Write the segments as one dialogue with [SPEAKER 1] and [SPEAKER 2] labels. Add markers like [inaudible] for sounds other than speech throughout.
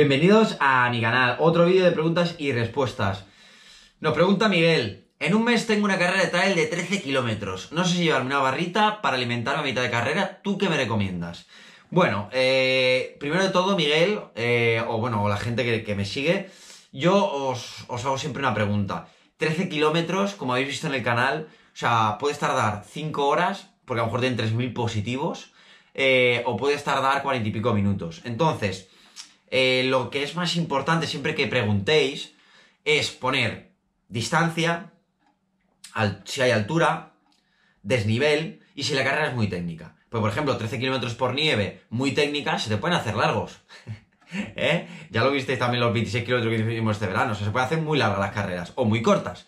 [SPEAKER 1] Bienvenidos a mi canal, otro vídeo de preguntas y respuestas. Nos pregunta Miguel, en un mes tengo una carrera de trail de 13 kilómetros, no sé si llevarme una barrita para alimentarme a mitad de carrera, ¿tú qué me recomiendas? Bueno, eh, primero de todo Miguel, eh, o bueno, la gente que, me sigue, yo os, hago siempre una pregunta. 13 kilómetros, como habéis visto en el canal, o sea, puedes tardar 5 horas, porque a lo mejor tienen 3.000 positivos, eh, o puedes tardar 40 y pico minutos. Entonces, eh, lo que es más importante siempre que preguntéis es poner distancia, si hay altura, desnivel y si la carrera es muy técnica. Pues por ejemplo, 13 kilómetros por nieve, muy técnica, se te pueden hacer largos. [laughs] ¿Eh? Ya lo visteis también los 26 kilómetros que hicimos este verano. se pueden hacer muy largas las carreras o muy cortas.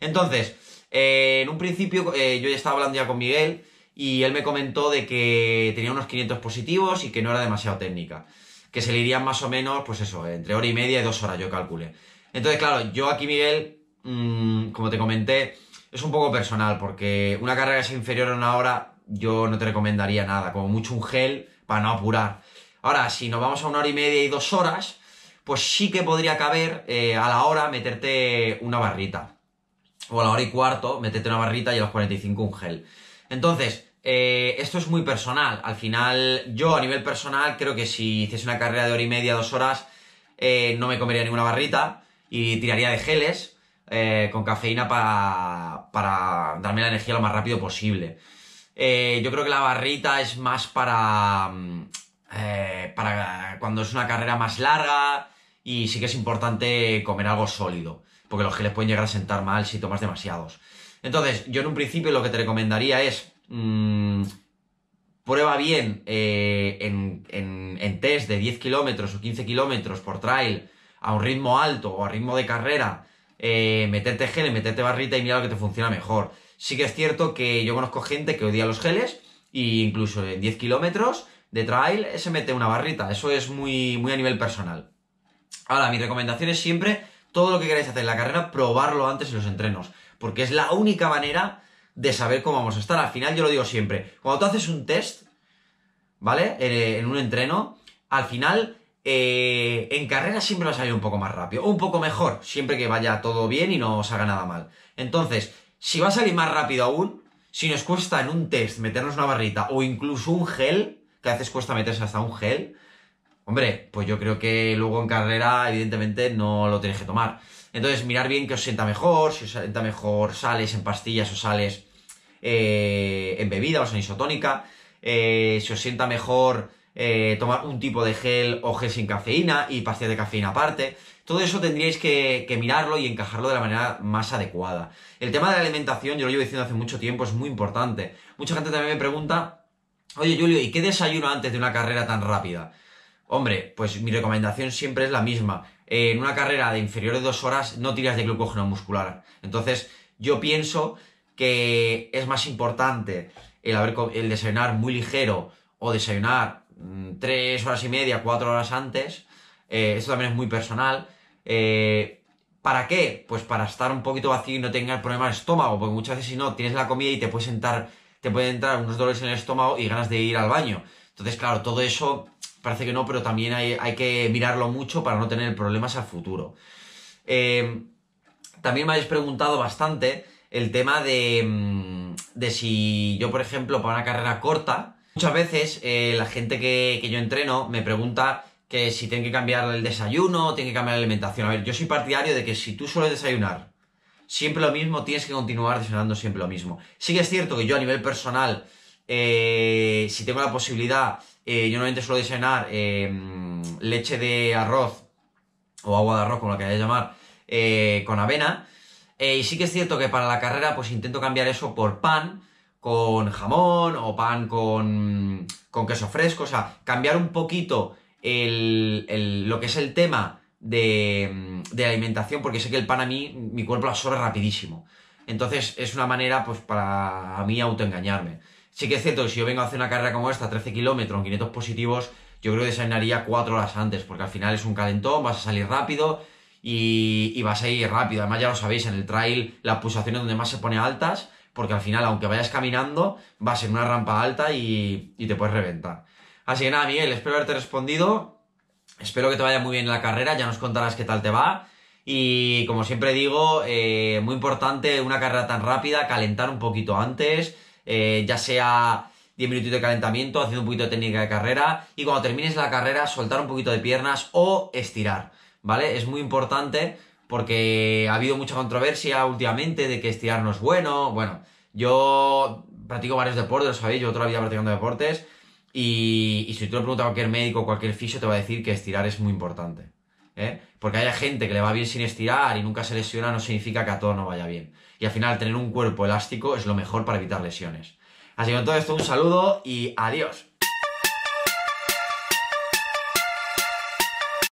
[SPEAKER 1] Entonces, eh, en un principio yo ya estaba hablando ya con Miguel y él me comentó de que tenía unos 500 positivos y que no era demasiado técnica que se le irían más o menos, pues eso, entre hora y media y dos horas, yo calculé. Entonces, claro, yo aquí, Miguel, mm, como te comenté, es un poco personal, porque una carrera que sea inferior a una hora, yo no te recomendaría nada, como mucho un gel para no apurar. Ahora, si nos vamos a una hora y media y dos horas, pues sí que podría caber eh, a la hora meterte una barrita. O a la hora y cuarto, meterte una barrita y a los 45 un gel. Entonces, eh, esto es muy personal. Al final, yo a nivel personal creo que si hiciese una carrera de hora y media, dos horas, eh, no me comería ninguna barrita y tiraría de geles eh, con cafeína para, para darme la energía lo más rápido posible. yo creo que la barrita es más para, mm, para cuando es una carrera más larga y sí que es importante comer algo sólido, porque los geles pueden llegar a sentar mal si tomas demasiados. Entonces, yo en un principio lo que te recomendaría es mmm, prueba bien eh, en, test de 10 kilómetros o 15 kilómetros por trail a un ritmo alto o a ritmo de carrera, eh, meterte gel, meterte barrita y mira lo que te funciona mejor. Sí que es cierto que yo conozco gente que odia los geles e incluso en 10 kilómetros de trail se mete una barrita. Eso es muy, muy a nivel personal. Ahora, mi recomendación es siempre todo lo que queráis hacer en la carrera, probarlo antes en los entrenos, porque es la única manera de saber cómo vamos a estar. Al final yo lo digo siempre, cuando tú haces un test, ¿vale? En, eh, un entreno, al final eh, en carrera siempre vas a salir un poco más rápido, un poco mejor, siempre que vaya todo bien y no os haga nada mal. Entonces, si va a salir más rápido aún, si nos cuesta en un test meternos una barrita o incluso un gel, que a veces cuesta meterse hasta un gel, Hombre, pues yo creo que luego en carrera, evidentemente, no lo tenéis que tomar. Entonces, mirar bien que os sienta mejor, si os sienta mejor sales en pastillas o sales eh, en bebida o en isotónica. Eh, si os sienta mejor eh, tomar un tipo de gel o gel sin cafeína y pastillas de cafeína aparte. Todo eso tendríais que, que, mirarlo y encajarlo de la manera más adecuada. El tema de la alimentación, yo lo llevo diciendo hace mucho tiempo, es muy importante. Mucha gente también me pregunta, oye Julio, ¿y qué desayuno antes de una carrera tan rápida? Hombre, pues mi recomendación siempre es la misma. en una carrera de inferior de dos horas no tiras de glucógeno muscular. Entonces, yo pienso que es más importante el, haber, el desayunar muy ligero o desayunar mm, tres horas y media, cuatro horas antes. Eso eh, esto también es muy personal. Eh, ¿Para qué? Pues para estar un poquito vacío y no tener problemas de estómago, porque muchas veces si no, tienes la comida y te puedes sentar, te pueden entrar unos dolores en el estómago y ganas de ir al baño. Entonces, claro, todo eso parece que no, pero también hay, que mirarlo mucho para no tener problemas al futuro. Em, también me habéis preguntado bastante el tema de, mm, de, si yo, por ejemplo, para una carrera corta, muchas veces eh, la gente que, yo entreno me pregunta que si tengo que cambiar el desayuno, tienen que cambiar la alimentación. A ver, yo soy partidario de que si tú sueles desayunar siempre lo mismo, tienes que continuar desayunando siempre lo mismo. Sí que es cierto que yo a nivel personal, eh, si tengo la posibilidad eh, yo normalmente suelo desayunar em, leche de arroz o agua de arroz, como la queráis llamar, eh, con avena. Eh, y sí que es cierto que para la carrera pues intento cambiar eso por pan con jamón o pan con, con queso fresco. O sea, cambiar un poquito lo que es el tema de, alimentación, porque sé que el pan a mí, mi cuerpo lo absorbe rapidísimo. Entonces es una manera, pues, para mí autoengañarme. Sí que es cierto si yo vengo a hacer una carrera como esta, 13 kilómetros, 500 positivos, yo creo que desayunaría 4 horas antes, porque al final es un calentón, vas a salir rápido y, vas a ir rápido. Además, ya lo sabéis, en el trail las pulsaciones donde más se pone altas, porque al final, aunque vayas caminando, vas en una rampa alta y, te puedes reventar. Así que nada, Miguel, espero haberte respondido. Espero que te vaya muy bien la carrera, ya nos contarás qué tal te va. Y como siempre digo, eh, muy importante una carrera tan rápida, calentar un poquito antes, eh, ya sea 10 minutos de calentamiento, haciendo un poquito de técnica de carrera y cuando termines la carrera soltar un poquito de piernas o estirar, ¿vale? Es muy importante porque ha habido mucha controversia últimamente de que estirar no es bueno, bueno, yo practico varios deportes, lo sabéis, yo otra vida practicando deportes y, si tú le preguntas a cualquier médico, cualquier fisio, te va a decir que estirar es muy importante. ¿eh? Porque haya gente que le va bien sin estirar y nunca se lesiona no significa que a todo no vaya bien. Y al final tener un cuerpo elástico es lo mejor para evitar lesiones. Así que con todo esto un saludo y adiós.